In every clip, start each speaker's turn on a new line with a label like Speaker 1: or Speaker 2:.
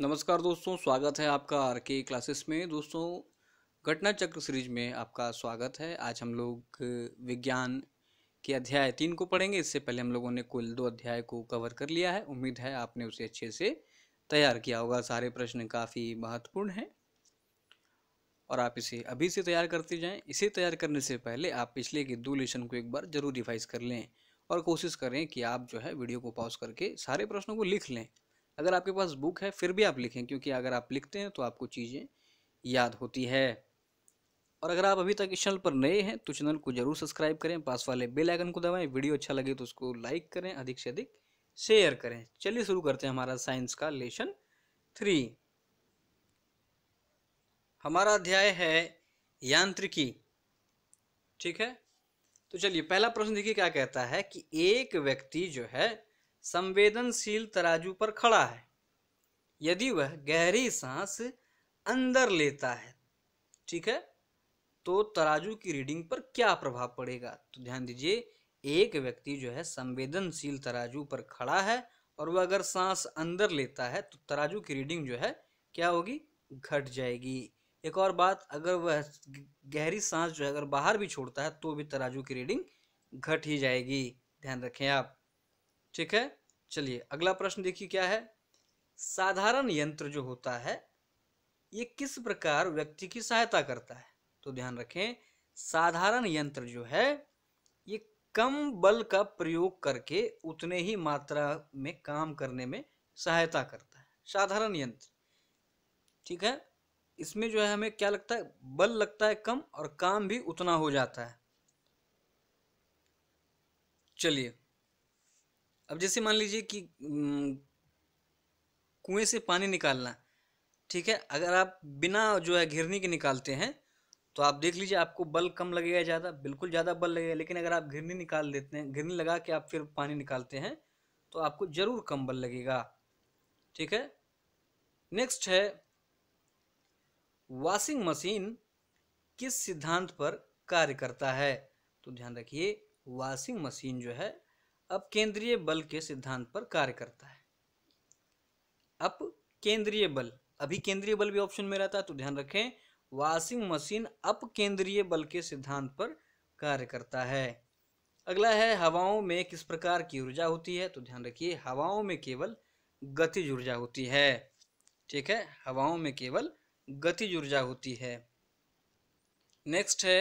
Speaker 1: नमस्कार दोस्तों स्वागत है आपका आर के क्लासेस में दोस्तों घटना चक्र सीरीज में आपका स्वागत है आज हम लोग विज्ञान के अध्याय तीन को पढ़ेंगे इससे पहले हम लोगों ने कुल दो अध्याय को कवर कर लिया है उम्मीद है आपने उसे अच्छे से तैयार किया होगा सारे प्रश्न काफ़ी महत्वपूर्ण हैं और आप इसे अभी से तैयार करते जाएँ इसे तैयार करने से पहले आप पिछले के दो लेसन को एक बार जरूर रिवाइज कर लें और कोशिश करें कि आप जो है वीडियो को पॉज करके सारे प्रश्नों को लिख लें अगर आपके पास बुक है फिर भी आप लिखें क्योंकि अगर आप लिखते हैं तो आपको चीज़ें याद होती है और अगर आप अभी तक इस चैनल पर नए हैं तो चैनल को जरूर सब्सक्राइब करें पास वाले बेल आइकन को दबाएं वीडियो अच्छा लगे तो उसको लाइक करें अधिक से अधिक शेयर करें चलिए शुरू करते हैं हमारा साइंस का लेशन थ्री हमारा अध्याय है यांत्रिकी ठीक है तो चलिए पहला प्रश्न देखिए क्या कहता है कि एक व्यक्ति जो है संवेदनशील तराजू पर खड़ा है यदि वह गहरी सांस अंदर लेता है ठीक है तो तराजू की रीडिंग पर क्या प्रभाव पड़ेगा तो ध्यान दीजिए एक व्यक्ति जो है संवेदनशील तराजू पर खड़ा है और वह अगर सांस अंदर लेता है तो तराजू की रीडिंग जो है क्या होगी घट जाएगी एक और बात अगर वह गहरी सांस जो है अगर बाहर भी छोड़ता है तो भी तराजू की रीडिंग घट ही जाएगी ध्यान रखें आप ठीक है चलिए अगला प्रश्न देखिए क्या है साधारण यंत्र जो होता है ये किस प्रकार व्यक्ति की सहायता करता है तो ध्यान रखें साधारण यंत्र जो है ये कम बल का प्रयोग करके उतने ही मात्रा में काम करने में सहायता करता है साधारण यंत्र ठीक है इसमें जो है हमें क्या लगता है बल लगता है कम और काम भी उतना हो जाता है चलिए अब जैसे मान लीजिए कि कुएं से पानी निकालना ठीक है अगर आप बिना जो है घिरनी के निकालते हैं तो आप देख लीजिए आपको बल कम लगेगा ज़्यादा बिल्कुल ज़्यादा बल लगेगा लेकिन अगर आप घिरनी निकाल देते हैं घिरनी लगा के आप फिर पानी निकालते हैं तो आपको ज़रूर कम बल लगेगा ठीक है नेक्स्ट है वॉशिंग मशीन किस सिद्धांत पर कार्य करता है तो ध्यान रखिए वॉशिंग मशीन जो है अब केंद्रीय बल के सिद्धांत पर कार्य करता है अब केंद्रीय बल अभी केंद्रीय बल भी ऑप्शन में रहता है तो ध्यान रखें वाशिंग मशीन अप केंद्रीय बल के सिद्धांत पर कार्य करता है अगला है हवाओं में किस प्रकार की ऊर्जा होती है तो ध्यान रखिए हवाओं में केवल गतिज ऊर्जा होती है ठीक है हवाओं में केवल गतिज ऊर्जा होती है नेक्स्ट है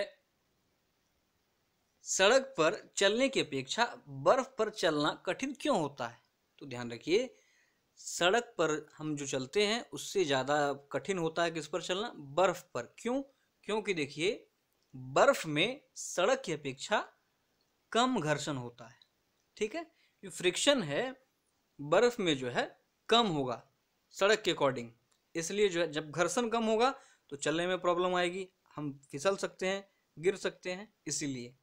Speaker 1: सड़क पर चलने की अपेक्षा बर्फ पर चलना कठिन क्यों होता है तो ध्यान रखिए सड़क पर हम जो चलते हैं उससे ज़्यादा कठिन होता है किस पर चलना बर्फ पर क्यों क्योंकि देखिए बर्फ में सड़क की अपेक्षा कम घर्षण होता है ठीक है जो फ्रिक्शन है बर्फ में जो है कम होगा सड़क के अकॉर्डिंग इसलिए जो है जब घर्षण कम होगा तो चलने में प्रॉब्लम आएगी हम फिसल सकते हैं गिर सकते हैं इसीलिए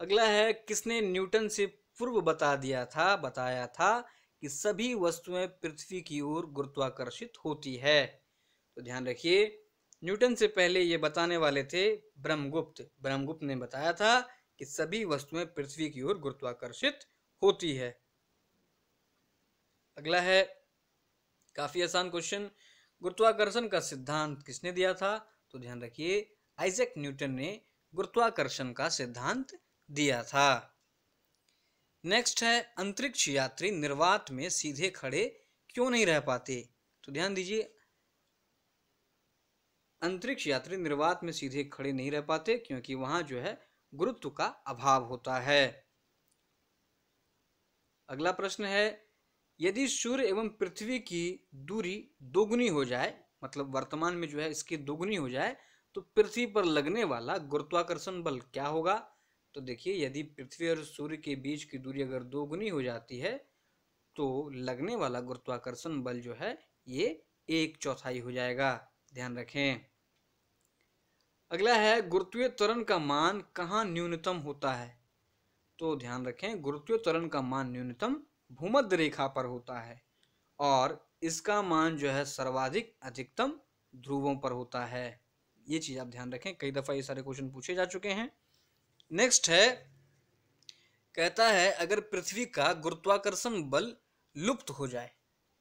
Speaker 1: अगला है किसने न्यूटन से पूर्व बता दिया था बताया था कि सभी वस्तुएं पृथ्वी की ओर गुरुत्वाकर्षित होती है तो ध्यान रखिए न्यूटन से पहले ये बताने वाले थे ब्रह्मगुप्त ब्रह्मगुप्त ने बताया था कि सभी वस्तुएं पृथ्वी की ओर गुरुत्वाकर्षित होती है अगला है काफी आसान क्वेश्चन गुरुत्वाकर्षण का सिद्धांत किसने दिया था तो ध्यान रखिए आइजक न्यूटन ने गुरुत्वाकर्षण का सिद्धांत दिया था नेक्स्ट है अंतरिक्ष यात्री निर्वात में सीधे खड़े क्यों नहीं रह पाते तो ध्यान दीजिए अंतरिक्ष यात्री निर्वात में सीधे खड़े नहीं रह पाते क्योंकि वहां जो है गुरुत्व का अभाव होता है अगला प्रश्न है यदि सूर्य एवं पृथ्वी की दूरी दोगुनी हो जाए मतलब वर्तमान में जो है इसकी दोगुनी हो जाए तो पृथ्वी पर लगने वाला गुरुत्वाकर्षण बल क्या होगा तो देखिए यदि पृथ्वी और सूर्य के बीच की दूरी अगर दोगुनी हो जाती है तो लगने वाला गुरुत्वाकर्षण बल जो है ये एक चौथाई हो जाएगा ध्यान रखें अगला है गुरुत्वीय त्वरण का मान कहाँ न्यूनतम होता है तो ध्यान रखें गुरुत्वीय त्वरण का मान न्यूनतम भूमध्य रेखा पर होता है और इसका मान जो है सर्वाधिक अधिकतम ध्रुवों पर होता है ये चीज़ आप ध्यान रखें कई दफ़ा ये सारे क्वेश्चन पूछे जा चुके हैं नेक्स्ट है कहता है अगर पृथ्वी का गुरुत्वाकर्षण बल लुप्त हो जाए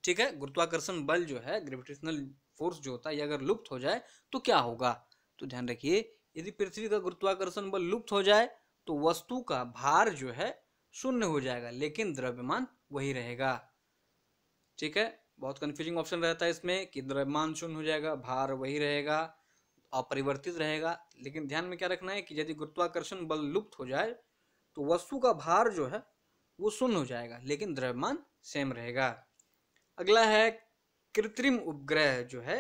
Speaker 1: ठीक है गुरुत्वाकर्षण बल जो है ग्रेविटेशनल फोर्स जो होता है ये अगर लुप्त हो जाए तो क्या होगा तो ध्यान रखिए यदि पृथ्वी का गुरुत्वाकर्षण बल लुप्त हो जाए तो वस्तु का भार जो है शून्य हो जाएगा लेकिन द्रव्यमान वही रहेगा ठीक है बहुत कंफ्यूजिंग ऑप्शन रहता है इसमें कि द्रव्यमान शून्य हो जाएगा भार वही रहेगा अपरिवर्तित रहेगा लेकिन ध्यान में क्या रखना है कि यदि गुरुत्वाकर्षण बल लुप्त हो जाए तो वस्तु का भार जो है वो शून्य हो जाएगा लेकिन द्रव्यमान सेम रहेगा अगला है कृत्रिम उपग्रह जो है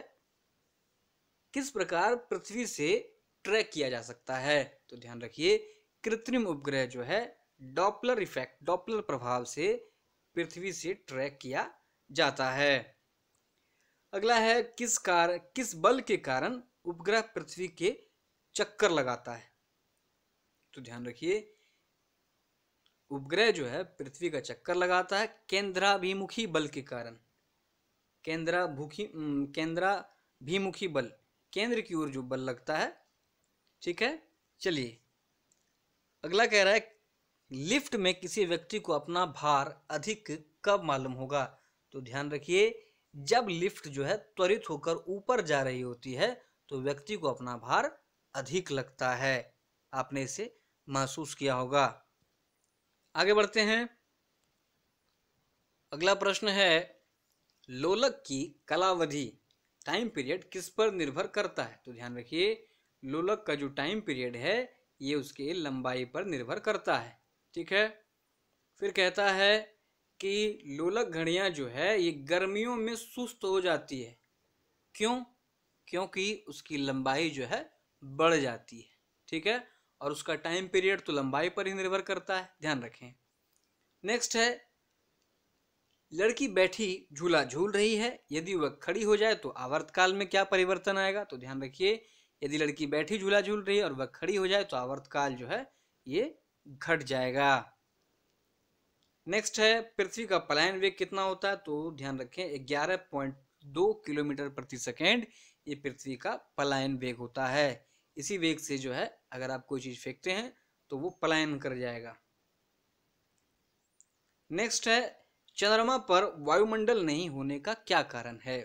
Speaker 1: किस प्रकार पृथ्वी से ट्रैक किया जा सकता है तो ध्यान रखिए कृत्रिम उपग्रह जो है डॉपलर इफेक्ट डॉपलर प्रभाव से पृथ्वी से ट्रैक किया जाता है अगला है किस कार किस बल के कारण उपग्रह पृथ्वी के चक्कर लगाता है तो ध्यान रखिए उपग्रह जो है पृथ्वी का चक्कर लगाता है केंद्राभिमुखी बल के कारण केंद्राभुखी केंद्राभिमुखी बल केंद्र की ओर जो बल लगता है ठीक है चलिए अगला कह रहा है लिफ्ट में किसी व्यक्ति को अपना भार अधिक कब मालूम होगा तो ध्यान रखिए जब लिफ्ट जो है त्वरित होकर ऊपर जा रही होती है तो व्यक्ति को अपना भार अधिक लगता है आपने इसे महसूस किया होगा आगे बढ़ते हैं अगला प्रश्न है लोलक की कलावधि टाइम पीरियड किस पर निर्भर करता है तो ध्यान रखिए लोलक का जो टाइम पीरियड है ये उसके लंबाई पर निर्भर करता है ठीक है फिर कहता है कि लोलक घड़ियाँ जो है ये गर्मियों में सुस्त हो जाती है क्यों क्योंकि उसकी लंबाई जो है बढ़ जाती है ठीक है और उसका टाइम पीरियड तो लंबाई पर ही निर्भर करता है ध्यान रखें नेक्स्ट है लड़की बैठी झूला झूल रही है यदि वह खड़ी हो जाए तो आवर्तकाल में क्या परिवर्तन आएगा तो ध्यान रखिए यदि लड़की बैठी झूला झूल रही है और वह खड़ी हो जाए तो आवर्तकाल जो है ये घट जाएगा नेक्स्ट है पृथ्वी का पलायन वेग कितना होता है तो ध्यान रखें ग्यारह पॉइंट दो किलोमीटर प्रति सेकेंड ये पृथ्वी का पलायन वेग होता है इसी वेग से जो है अगर आप कोई चीज़ फेंकते हैं तो वो पलायन कर जाएगा नेक्स्ट है चंद्रमा पर वायुमंडल नहीं होने का क्या कारण है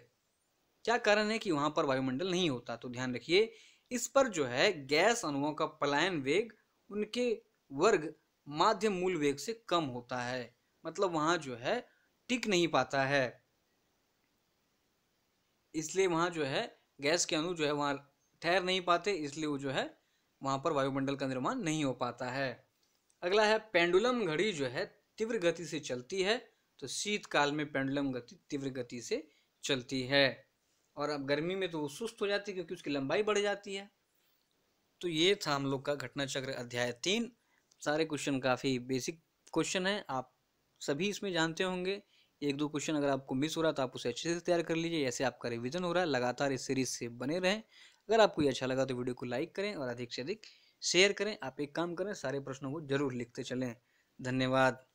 Speaker 1: क्या कारण है कि वहां पर वायुमंडल नहीं होता तो ध्यान रखिए इस पर जो है गैस अणुओं का पलायन वेग उनके वर्ग माध्यम मूल वेग से कम होता है मतलब वहां जो है टिक नहीं पाता है इसलिए वहां जो है गैस के अणु जो है वहाँ ठहर नहीं पाते इसलिए वो जो है वहाँ पर वायुमंडल का निर्माण नहीं हो पाता है अगला है पेंडुलम घड़ी जो है तीव्र गति से चलती है तो शीतकाल में पेंडुलम गति तीव्र गति से चलती है और अब गर्मी में तो वो सुस्त हो जाती है क्योंकि उसकी लंबाई बढ़ जाती है तो ये था हम लोग का घटना चक्र अध्याय तीन सारे क्वेश्चन काफ़ी बेसिक क्वेश्चन है आप सभी इसमें जानते होंगे एक दो क्वेश्चन अगर आपको मिस हो रहा तो आप उसे अच्छे से तैयार कर लीजिए ऐसे आपका रिविजन हो रहा है लगातार इस सीरीज से बने रहें अगर आपको ये अच्छा लगा तो वीडियो को लाइक करें और अधिक से अधिक शेयर करें आप एक काम करें सारे प्रश्नों को जरूर लिखते चलें धन्यवाद